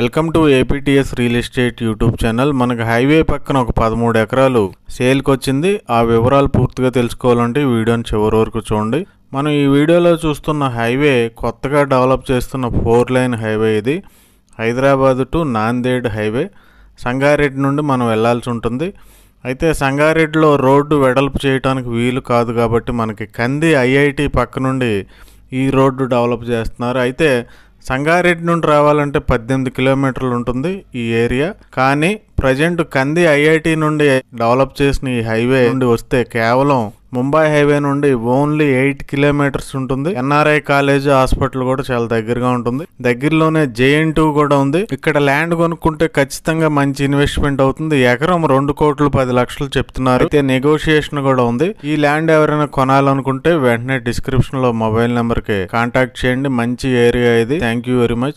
welcome to APTS real estate YouTube channel మనకు highway పక్కన ఒక పదమూడు ఎకరాలు సేల్కి వచ్చింది ఆ వివరాలు పూర్తిగా తెలుసుకోవాలంటే వీడియోని చివరి వరకు చూడండి మనం ఈ వీడియోలో చూస్తున్న హైవే కొత్తగా డెవలప్ చేస్తున్న ఫోర్ లైన్ హైవే ఇది హైదరాబాద్ టు నాందేడ్ హైవే సంగారెడ్డి నుండి మనం వెళ్లాల్సి ఉంటుంది అయితే సంగారెడ్డిలో రోడ్డు వెడల్పు చేయడానికి వీలు కాదు కాబట్టి మనకి కంది ఐఐటి పక్క నుండి ఈ రోడ్డు డెవలప్ చేస్తున్నారు అయితే సంగారెడ్డి నుండి రావాలంటే పద్దెనిమిది కిలోమీటర్లు ఉంటుంది ఈ ఏరియా కానీ ప్రజెంట్ కంది ఐఐటి నుండి డెవలప్ చేసిన ఈ హైవే నుండి వస్తే కేవలం ముంబై హైవే నుండి ఓన్లీ ఎయిట్ కిలోమీటర్స్ ఉంటుంది ఎన్ఆర్ఐ కాలేజ్ హాస్పిటల్ కూడా చాలా దగ్గరగా ఉంటుంది దగ్గరలోనే జేఎన్ టూ కూడా ఉంది ఇక్కడ ల్యాండ్ కొనుక్కుంటే ఖచ్చితంగా మంచి ఇన్వెస్ట్మెంట్ అవుతుంది ఎకరం రెండు కోట్లు పది లక్షలు చెప్తున్నారు అయితే నెగోషియేషన్ కూడా ఉంది ఈ ల్యాండ్ ఎవరైనా కొనాలనుకుంటే వెంటనే డిస్క్రిప్షన్ లో మొబైల్ నెంబర్ కి కాంటాక్ట్ చేయండి మంచి ఏరియా ఇది థ్యాంక్ యూ వెరీ మచ్